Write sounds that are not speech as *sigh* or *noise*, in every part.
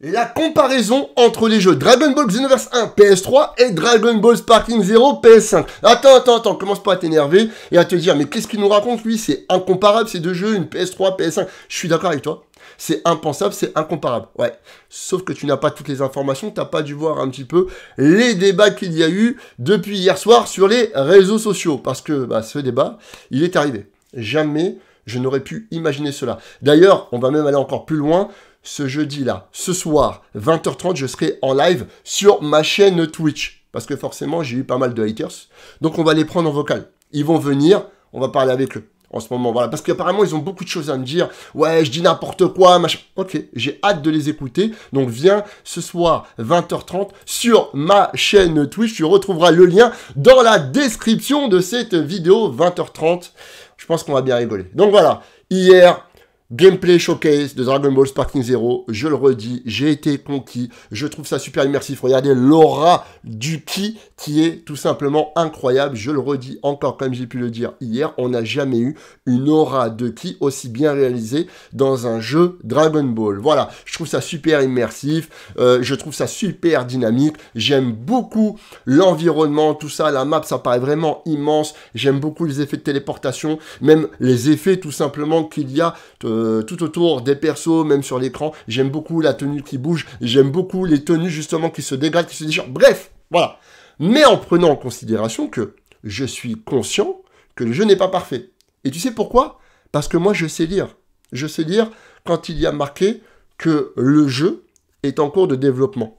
La comparaison entre les jeux Dragon Ball Xenoverse 1 PS3 et Dragon Ball Sparking Zero PS5. Attends, attends, attends, commence pas à t'énerver et à te dire mais qu'est-ce qu'il nous raconte lui C'est incomparable ces deux jeux, une PS3, PS5. Je suis d'accord avec toi. C'est impensable, c'est incomparable. Ouais. Sauf que tu n'as pas toutes les informations, t'as pas dû voir un petit peu les débats qu'il y a eu depuis hier soir sur les réseaux sociaux. Parce que bah, ce débat, il est arrivé. Jamais je n'aurais pu imaginer cela. D'ailleurs, on va même aller encore plus loin ce jeudi-là, ce soir, 20h30, je serai en live sur ma chaîne Twitch. Parce que forcément, j'ai eu pas mal de haters. Donc, on va les prendre en vocal. Ils vont venir, on va parler avec eux en ce moment. Voilà, parce qu'apparemment, ils ont beaucoup de choses à me dire. Ouais, je dis n'importe quoi, machin. Ok, j'ai hâte de les écouter. Donc, viens ce soir, 20h30, sur ma chaîne Twitch. Tu retrouveras le lien dans la description de cette vidéo, 20h30. Je pense qu'on va bien rigoler. Donc, voilà. Hier, Gameplay Showcase de Dragon Ball Sparking Zero, je le redis, j'ai été conquis, je trouve ça super immersif, regardez l'aura du ki qui est tout simplement incroyable, je le redis encore comme j'ai pu le dire hier, on n'a jamais eu une aura de ki aussi bien réalisée dans un jeu Dragon Ball. Voilà, je trouve ça super immersif, euh, je trouve ça super dynamique, j'aime beaucoup l'environnement, tout ça, la map, ça paraît vraiment immense, j'aime beaucoup les effets de téléportation, même les effets tout simplement qu'il y a... Euh, euh, tout autour des persos, même sur l'écran. J'aime beaucoup la tenue qui bouge, j'aime beaucoup les tenues justement qui se dégradent, qui se déchirent. Bref, voilà. Mais en prenant en considération que je suis conscient que le jeu n'est pas parfait. Et tu sais pourquoi Parce que moi je sais lire. Je sais lire quand il y a marqué que le jeu est en cours de développement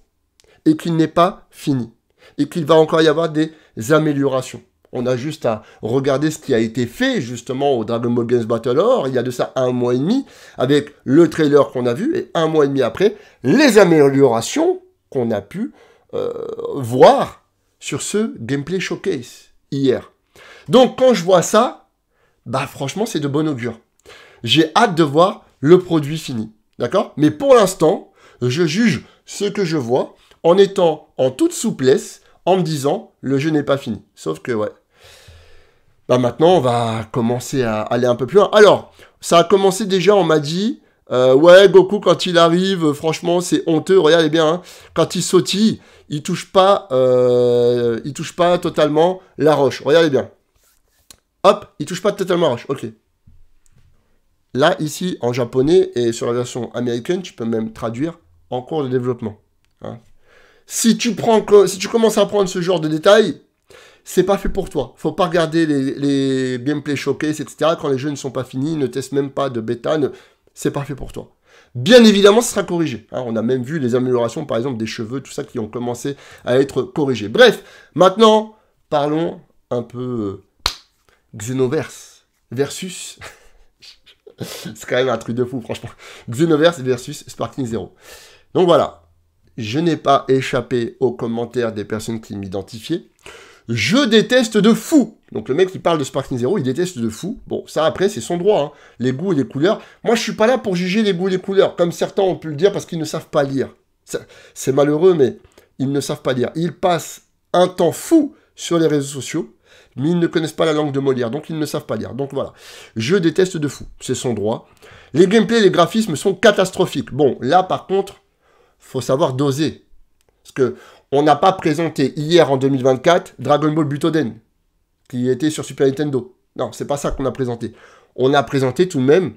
et qu'il n'est pas fini et qu'il va encore y avoir des améliorations. On a juste à regarder ce qui a été fait justement au Dragon Ball Games Battle Or il y a de ça un mois et demi avec le trailer qu'on a vu et un mois et demi après les améliorations qu'on a pu euh, voir sur ce gameplay showcase hier. Donc quand je vois ça, bah franchement c'est de bon augure. J'ai hâte de voir le produit fini, d'accord Mais pour l'instant, je juge ce que je vois en étant en toute souplesse, en me disant le jeu n'est pas fini. Sauf que ouais, bah maintenant, on va commencer à aller un peu plus loin. Alors, ça a commencé déjà, on m'a dit, euh, ouais, Goku, quand il arrive, euh, franchement, c'est honteux, regardez bien, hein. quand il sautille, il touche pas, euh, il touche pas totalement la roche, regardez bien. Hop, il touche pas totalement la roche, ok. Là, ici, en japonais, et sur la version américaine, tu peux même traduire en cours de développement. Hein. Si, tu prends, si tu commences à prendre ce genre de détails, c'est pas fait pour toi. Faut pas regarder les, les gameplay showcase, etc. Quand les jeux ne sont pas finis, ne testent même pas de bêta. C'est pas fait pour toi. Bien évidemment, ce sera corrigé. Hein, on a même vu les améliorations, par exemple, des cheveux, tout ça, qui ont commencé à être corrigés. Bref, maintenant, parlons un peu euh, Xenoverse versus... *laughs* C'est quand même un truc de fou, franchement. Xenoverse versus Spartan Zero. Donc voilà, je n'ai pas échappé aux commentaires des personnes qui m'identifiaient. Je déteste de fou. Donc le mec qui parle de Sparking Zero, il déteste de fou. Bon, ça après, c'est son droit. Hein. Les goûts et les couleurs. Moi, je suis pas là pour juger les goûts et les couleurs, comme certains ont pu le dire parce qu'ils ne savent pas lire. C'est malheureux, mais ils ne savent pas lire. Ils passent un temps fou sur les réseaux sociaux, mais ils ne connaissent pas la langue de Molière, donc ils ne savent pas lire. Donc voilà. Je déteste de fou. C'est son droit. Les gameplays, les graphismes sont catastrophiques. Bon, là par contre, faut savoir doser. Parce que on n'a pas présenté hier en 2024 Dragon Ball Butoden, qui était sur Super Nintendo. Non, c'est pas ça qu'on a présenté. On a présenté tout de même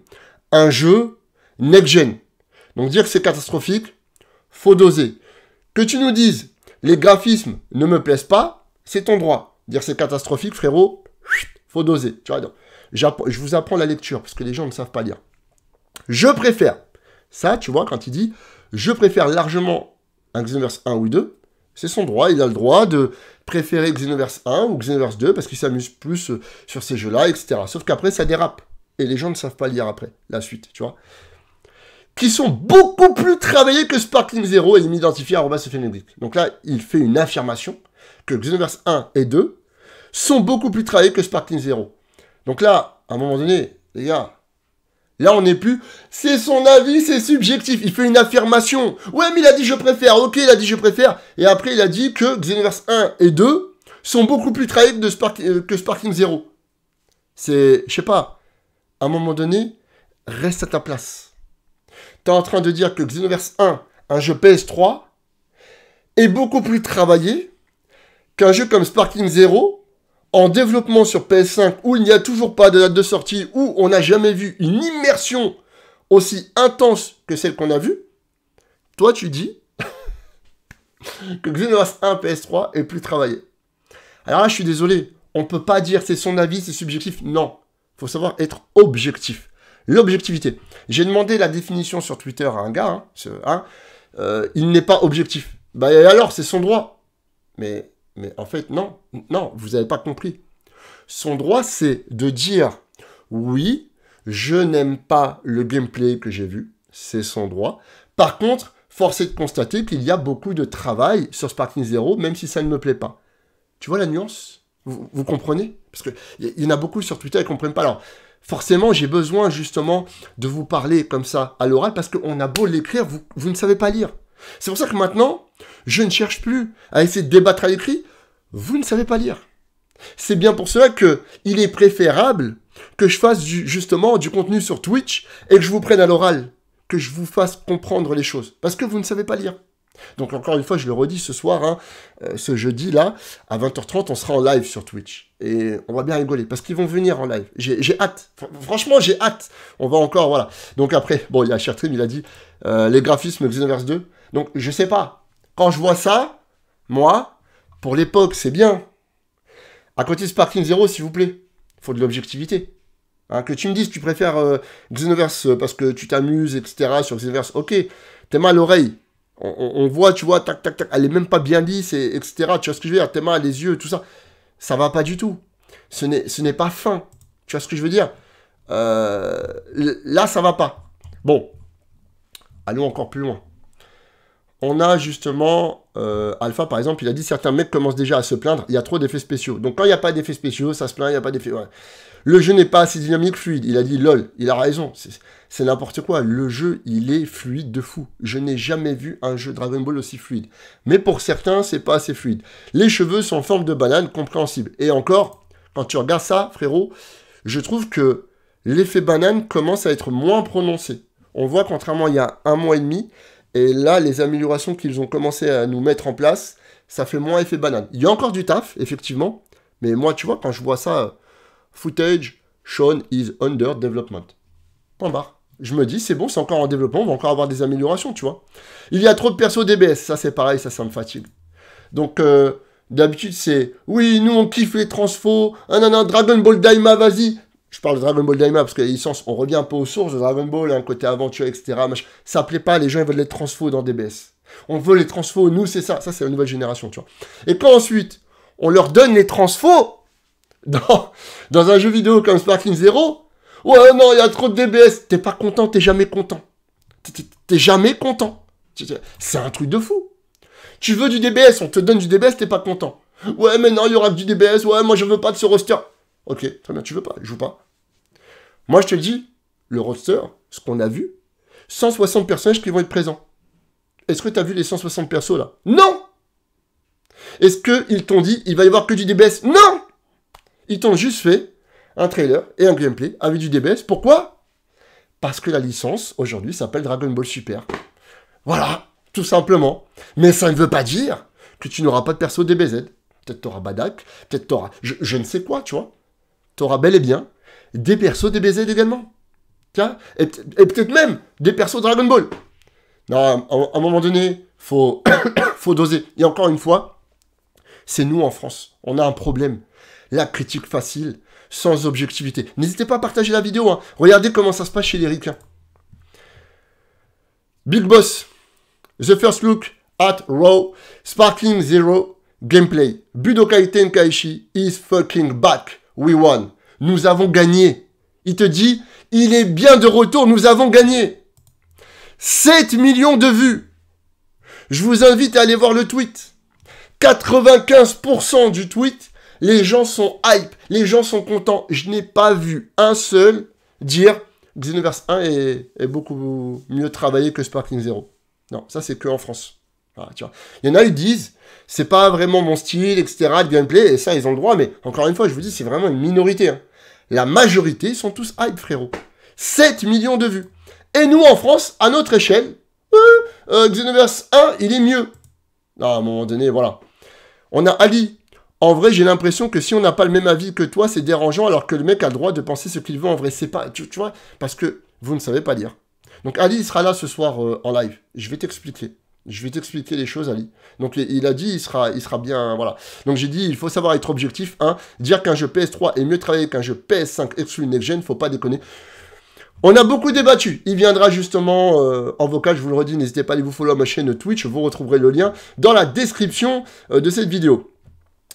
un jeu next-gen. Donc dire que c'est catastrophique, faut doser. Que tu nous dises, les graphismes ne me plaisent pas, c'est ton droit. Dire c'est catastrophique, frérot, faut doser. Tu vois, donc, je vous apprends la lecture, parce que les gens ne savent pas lire. Je préfère, ça, tu vois, quand il dit, je préfère largement un Xenoverse 1 ou 2 c'est son droit, il a le droit de préférer Xenoverse 1 ou Xenoverse 2 parce qu'il s'amuse plus euh, sur ces jeux-là, etc. Sauf qu'après, ça dérape. Et les gens ne savent pas lire après, la suite, tu vois. Qui sont beaucoup plus travaillés que Sparkling 0 et m'identifient à Donc là, il fait une affirmation que Xenoverse 1 et 2 sont beaucoup plus travaillés que Sparkling Zero. Donc là, à un moment donné, les gars, Là, on n'est plus. C'est son avis, c'est subjectif. Il fait une affirmation. Ouais, mais il a dit je préfère. Ok, il a dit je préfère. Et après, il a dit que Xenoverse 1 et 2 sont beaucoup plus travaillés euh, que Sparking 0. C'est, je sais pas, à un moment donné, reste à ta place. Tu T'es en train de dire que Xenoverse 1, un jeu PS3, est beaucoup plus travaillé qu'un jeu comme Sparking 0 en développement sur PS5 où il n'y a toujours pas de date de sortie, où on n'a jamais vu une immersion aussi intense que celle qu'on a vue, toi tu dis *laughs* que Xenoverse 1 PS3 est plus travaillé. Alors là, je suis désolé, on ne peut pas dire c'est son avis, c'est subjectif. Non, il faut savoir être objectif. L'objectivité. J'ai demandé la définition sur Twitter à un gars, hein, hein, euh, il n'est pas objectif. Bah alors, c'est son droit. Mais mais en fait, non, non, vous n'avez pas compris. Son droit, c'est de dire oui, je n'aime pas le gameplay que j'ai vu, c'est son droit. Par contre, force est de constater qu'il y a beaucoup de travail sur Spartan Zero, même si ça ne me plaît pas. Tu vois la nuance vous, comprenez Parce qu'il y, en a beaucoup sur Twitter qui ne comprennent pas. Alors, forcément, j'ai besoin justement de vous parler comme ça à l'oral, parce qu'on a beau l'écrire, vous ne savez pas lire. C'est pour ça que maintenant, je ne cherche plus à essayer de débattre à l'écrit. Vous ne savez pas lire. C'est bien pour cela que il est préférable que je fasse justement du contenu sur Twitch et que je vous prenne à l'oral, que je vous fasse comprendre les choses, parce que vous ne savez pas lire. Donc encore une fois, je le redis ce soir, hein, euh, ce jeudi-là, à 20h30, on sera en live sur Twitch. Et on va bien rigoler, parce qu'ils vont venir en live. J'ai hâte. franchement, j'ai hâte. On va encore, voilà. Donc après, bon, il y a Chertrim, il a dit, euh, les graphismes Xenoverse 2. Donc je sais pas. Quand je vois ça, moi, pour l'époque, c'est bien. À côté de Sparking Zero, s'il vous plaît. Faut de l'objectivité. Hein, que tu me dises, tu préfères euh, Xenoverse parce que tu t'amuses, etc. sur Xenoverse, ok. T'es mal l'oreille on, voit, tu vois, tac, tac, tac, elle est même pas bien lisse, etc. Tu vois ce que je veux dire Tes mains, les yeux, tout ça. Ça va pas du tout. Ce n'est pas fin. Tu vois ce que je veux dire euh, Là, ça va pas. Bon, allons encore plus loin on a justement euh, Alpha par exemple, il a dit certains mecs commencent déjà à se plaindre, il y a trop d'effets spéciaux. Donc quand il n'y a pas d'effets spéciaux, ça se plaint, il n'y a pas d'effets. Le jeu n'est pas assez dynamique, fluide. Il a dit lol, il a raison, c'est n'importe quoi. Le jeu, il est fluide de fou. Je n'ai jamais vu un jeu Dragon Ball aussi fluide. Mais pour certains, c'est pas assez fluide. Les cheveux sont en forme de banane, compréhensible. Et encore, quand tu regardes ça, frérot, je trouve que l'effet banane commence à être moins prononcé. On voit, contrairement il y a un mois et demi, et là, les améliorations qu'ils ont commencé à nous mettre en place, ça fait moins effet banane. Il y a encore du taf, effectivement. Mais moi, tu vois, quand je vois ça, footage, shown is under development. Point barre. Je me dis, c'est bon, c'est encore en développement, on va encore avoir des améliorations, tu vois. Il y a trop de persos DBS, ça c'est pareil, ça, ça me fatigue. Donc, euh, d'habitude, c'est, oui, nous on kiffe les transfos, Un, non, non, Dragon Ball Daima, vas-y, je parle de Dragon Ball Daima parce que licence, on revient un peu aux sources de Dragon Ball, hein, côté aventure, etc. Ça plaît pas, les gens ils veulent les transfos dans DBS. On veut les transfos, nous c'est ça, ça c'est la nouvelle génération, tu vois. Et quand ensuite, on leur donne les transfos *laughs* dans, un jeu vidéo comme Sparking Zero, ouais non, il y a trop de DBS, t'es pas content, t'es jamais content. T'es jamais content. C'est un truc de fou. Tu veux du DBS, on te donne du DBS, t'es pas content. Ouais, mais non, il y aura du DBS, ouais, moi je veux pas de ce roster. Ok, très bien, tu veux pas, je joue pas. Moi, je te le dis, le roster, ce qu'on a vu, 160 personnages qui vont être présents. Est-ce que tu as vu les 160 persos là Non Est-ce qu'ils t'ont dit, il va y avoir que du DBS Non Ils t'ont juste fait un trailer et un gameplay avec du DBS. Pourquoi Parce que la licence, aujourd'hui, s'appelle Dragon Ball Super. Voilà, tout simplement. Mais ça ne veut pas dire que tu n'auras pas de perso DBZ. Peut-être t'auras Badak, peut-être t'auras je, je ne sais quoi, tu vois aura bel et bien des persos baisers également. Tiens, et, peut-être même des persos Dragon Ball. Non, à, un moment donné, faut, *coughs* faut doser. Et encore une fois, c'est nous en France. On a un problème. La critique facile, sans objectivité. N'hésitez pas à partager la vidéo. Hein. Regardez comment ça se passe chez les ricains. Big Boss, The First Look at Raw, Sparkling Zero, Gameplay. Budokai Tenkaichi is fucking back. We won. Nous avons gagné. Il te dit, il est bien de retour, nous avons gagné. 7 millions de vues. Je vous invite à aller voir le tweet. 95% du tweet, les gens sont hype, les gens sont contents. Je n'ai pas vu un seul dire Xenoverse 1 est, beaucoup mieux travaillé que Sparkling Zero. Non, ça c'est que en France. Ah, il y en a, qui disent c'est pas vraiment mon style, etc., le gameplay, et ça, ils ont le droit, mais encore une fois, je vous dis, c'est vraiment une minorité. Hein. La majorité sont tous hype, frérot. 7 millions de vues. Et nous, en France, à notre échelle, euh, euh, Xenoverse 1, il est mieux. Ah, à un moment donné, voilà. On a Ali. En vrai, j'ai l'impression que si on n'a pas le même avis que toi, c'est dérangeant, alors que le mec a le droit de penser ce qu'il veut. En vrai, c'est pas... Tu, vois Parce que vous ne savez pas lire. Donc Ali, il sera là ce soir euh, en live. Je vais t'expliquer. Je vais t'expliquer les choses, Ali. Donc il a dit, il sera, il sera bien, voilà. Donc j'ai dit, il faut savoir être objectif. Hein. Dire qu'un jeu PS3 est mieux travaillé qu'un jeu PS5 exclu une Gen, faut pas déconner. On a beaucoup débattu. Il viendra justement euh, en vocal, je vous le redis, n'hésitez pas à aller vous follow à ma chaîne Twitch, vous retrouverez le lien dans la description euh, de cette vidéo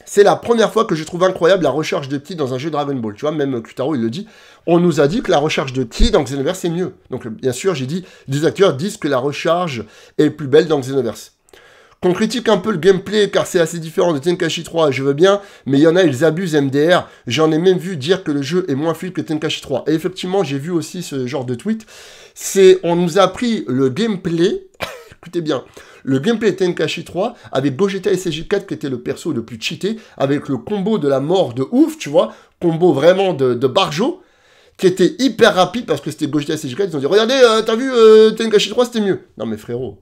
c'est la première fois que je trouve incroyable la recharge de T. dans un jeu Dragon Ball. Tu vois, même euh, Kutaro, il le dit. On nous a dit que la recharge de T. dans Xenoverse, est mieux. Donc, euh, bien sûr, j'ai dit, des acteurs disent que la recharge est plus belle dans Xenoverse. Qu'on critique un peu le gameplay car c'est assez différent de Tenkashi 3, je veux bien, mais il y en a, ils abusent MDR. J'en ai même vu dire que le jeu est moins fluide que Tenkashi 3. Et effectivement, j'ai vu aussi ce genre de tweet. C'est, on nous a pris le gameplay, *laughs* écoutez bien, le gameplay Tenkashi 3 avec Gogeta et 4 qui était le perso le plus cheaté, avec le combo de la mort de ouf, tu vois, combo vraiment de, Barjo, qui était hyper rapide parce que c'était Gogeta et 4 ils ont dit Regardez, euh, t'as vu, euh, Tenkashi 3 c'était mieux. Non mais frérot,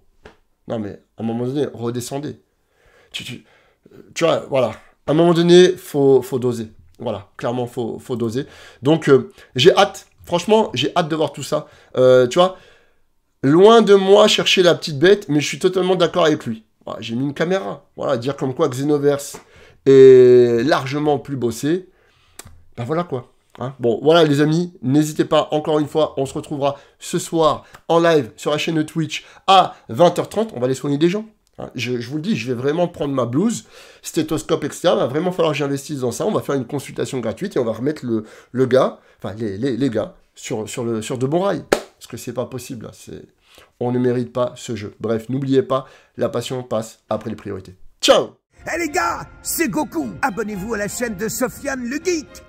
non mais à un moment donné, redescendez. Tu, vois, voilà. À un moment donné, faut, faut doser. Voilà, clairement, faut, faut doser. Donc, euh, j'ai hâte, franchement, j'ai hâte de voir tout ça. tu vois Loin de moi chercher la petite bête, mais je suis totalement d'accord avec lui. J'ai mis une caméra. Voilà, dire comme quoi Xenoverse est largement plus bossé. Ben voilà quoi. Hein. bon, voilà les amis, n'hésitez pas, encore une fois, on se retrouvera ce soir en live sur la chaîne Twitch à 20h30. On va aller soigner des gens. Hein. je, vous le dis, je vais vraiment prendre ma blouse, stéthoscope, etc. Il va vraiment falloir que j'investisse dans ça. On va faire une consultation gratuite et on va remettre le, gars, enfin les, gars, sur, de bons rails. Parce que c'est pas possible, hein. C'est on ne mérite pas ce jeu. Bref, n'oubliez pas, la passion passe après les priorités. Ciao Eh hey les gars, c'est Goku Abonnez-vous à la chaîne de Sofiane le Geek